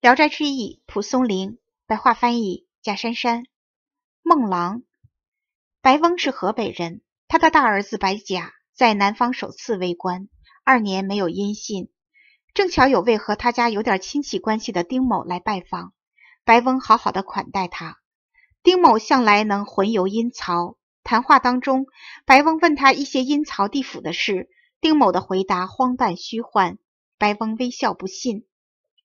《聊斋志异》蒲松龄，白话翻译贾珊珊。孟郎白翁是河北人，他的大儿子白甲在南方首次为官，二年没有音信。正巧有位和他家有点亲戚关系的丁某来拜访，白翁好好的款待他。丁某向来能混游阴曹，谈话当中，白翁问他一些阴曹地府的事，丁某的回答荒诞虚幻，白翁微笑不信。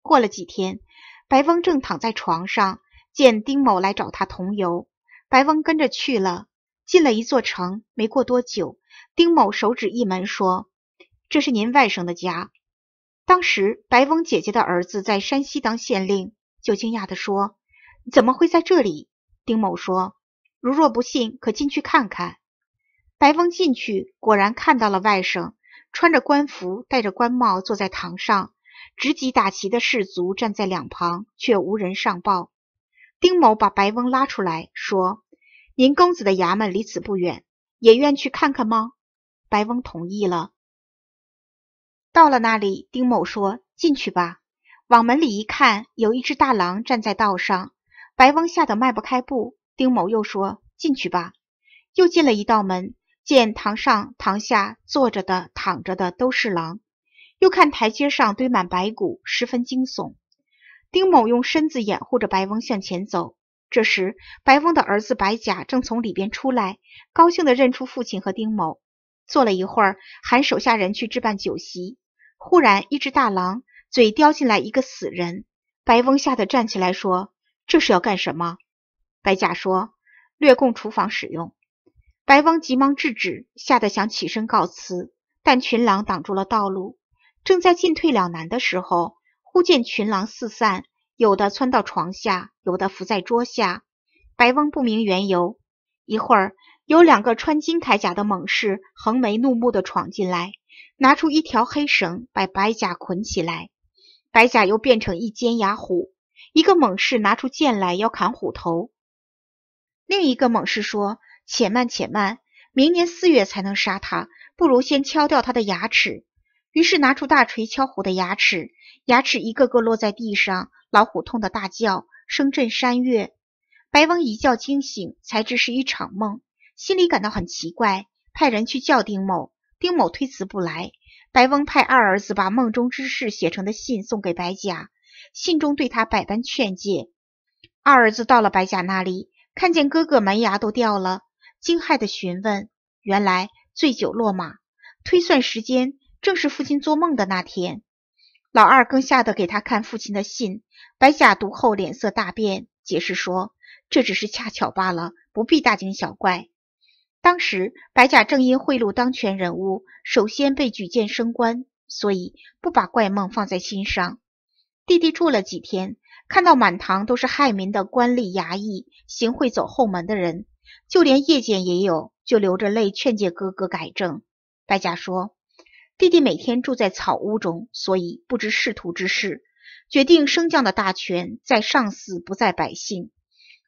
过了几天，白翁正躺在床上，见丁某来找他同游，白翁跟着去了，进了一座城。没过多久，丁某手指一门说：“这是您外甥的家。”当时白翁姐姐的儿子在山西当县令，就惊讶的说：“怎么会在这里？”丁某说：“如若不信，可进去看看。”白翁进去，果然看到了外甥穿着官服，戴着官帽，坐在堂上。执戟打旗的士卒站在两旁，却无人上报。丁某把白翁拉出来，说：“您公子的衙门离此不远，也愿去看看吗？”白翁同意了。到了那里，丁某说：“进去吧。”往门里一看，有一只大狼站在道上。白翁吓得迈不开步。丁某又说：“进去吧。”又进了一道门，见堂上、堂下坐着的、躺着的都是狼。又看台阶上堆满白骨，十分惊悚。丁某用身子掩护着白翁向前走。这时，白翁的儿子白甲正从里边出来，高兴的认出父亲和丁某。坐了一会儿，喊手下人去置办酒席。忽然，一只大狼嘴叼进来一个死人。白翁吓得站起来说：“这是要干什么？”白甲说：“略供厨房使用。”白翁急忙制止，吓得想起身告辞，但群狼挡住了道路。正在进退两难的时候，忽见群狼四散，有的窜到床下，有的伏在桌下。白翁不明缘由。一会儿，有两个穿金铠甲的猛士横眉怒目的闯进来，拿出一条黑绳把白甲捆起来。白甲又变成一尖牙虎。一个猛士拿出剑来要砍虎头，另一个猛士说：“且慢，且慢，明年四月才能杀他，不如先敲掉他的牙齿。”于是拿出大锤敲虎的牙齿，牙齿一个个落在地上，老虎痛得大叫，声震山岳。白翁一觉惊醒，才知是一场梦，心里感到很奇怪，派人去叫丁某，丁某推辞不来。白翁派二儿子把梦中之事写成的信送给白甲，信中对他百般劝诫。二儿子到了白甲那里，看见哥哥门牙都掉了，惊骇地询问，原来醉酒落马，推算时间。正是父亲做梦的那天，老二更吓得给他看父亲的信。白甲读后脸色大变，解释说：“这只是恰巧罢了，不必大惊小怪。”当时白甲正因贿赂当权人物，首先被举荐升官，所以不把怪梦放在心上。弟弟住了几天，看到满堂都是害民的官吏、衙役、行贿走后门的人，就连夜间也有，就流着泪劝诫哥哥改正。白甲说。弟弟每天住在草屋中，所以不知仕途之事。决定升降的大权在上司，不在百姓。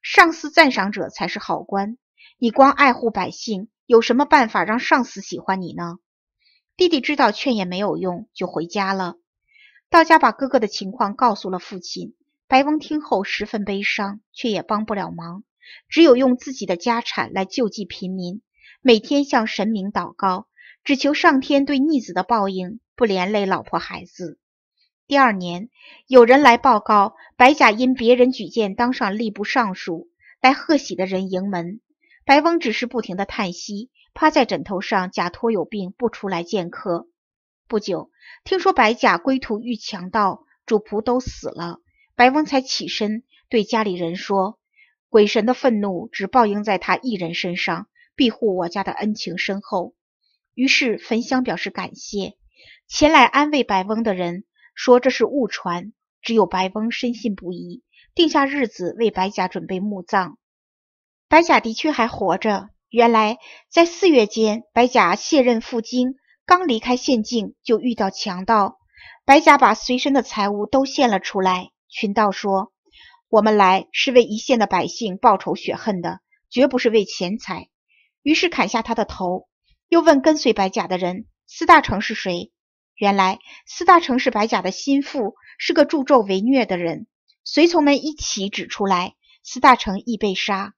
上司赞赏者才是好官。你光爱护百姓，有什么办法让上司喜欢你呢？弟弟知道劝也没有用，就回家了。到家把哥哥的情况告诉了父亲。白翁听后十分悲伤，却也帮不了忙，只有用自己的家产来救济贫民，每天向神明祷告。只求上天对逆子的报应，不连累老婆孩子。第二年，有人来报告，白甲因别人举荐当上吏部尚书，来贺喜的人迎门。白翁只是不停的叹息，趴在枕头上，假托有病不出来见客。不久，听说白甲归途遇强盗，主仆都死了。白翁才起身对家里人说：“鬼神的愤怒只报应在他一人身上，庇护我家的恩情深厚。”于是焚香表示感谢。前来安慰白翁的人说这是误传，只有白翁深信不疑，定下日子为白甲准备墓葬。白甲的确还活着。原来在四月间，白甲卸任赴京，刚离开县境就遇到强盗，白甲把随身的财物都献了出来。群盗说：“我们来是为一县的百姓报仇雪恨的，绝不是为钱财。”于是砍下他的头。又问跟随白甲的人，司大成是谁？原来司大成是白甲的心腹，是个助纣为虐的人。随从们一起指出来，司大成亦被杀。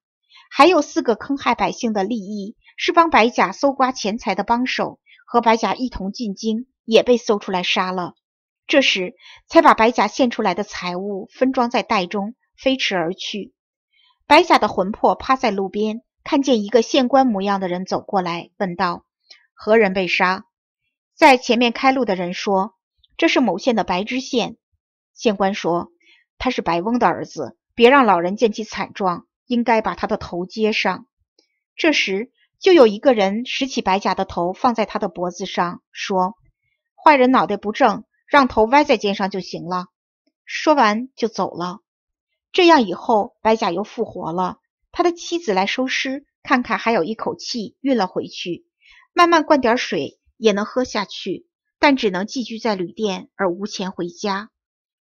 还有四个坑害百姓的利益，是帮白甲搜刮钱财的帮手，和白甲一同进京，也被搜出来杀了。这时才把白甲献出来的财物分装在袋中，飞驰而去。白甲的魂魄趴在路边。看见一个县官模样的人走过来，问道：“何人被杀？”在前面开路的人说：“这是某县的白知县。”县官说：“他是白翁的儿子，别让老人见其惨状，应该把他的头接上。”这时，就有一个人拾起白甲的头，放在他的脖子上，说：“坏人脑袋不正，让头歪在肩上就行了。”说完就走了。这样以后，白甲又复活了。他的妻子来收尸，看看还有一口气，运了回去，慢慢灌点水也能喝下去，但只能寄居在旅店，而无钱回家。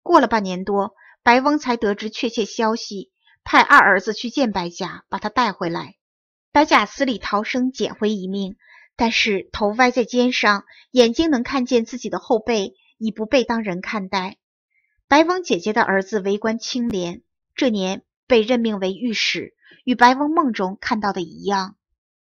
过了半年多，白翁才得知确切消息，派二儿子去见白甲，把他带回来。白甲死里逃生，捡回一命，但是头歪在肩上，眼睛能看见自己的后背，已不被当人看待。白翁姐姐的儿子为官清廉，这年被任命为御史。与白翁梦中看到的一样。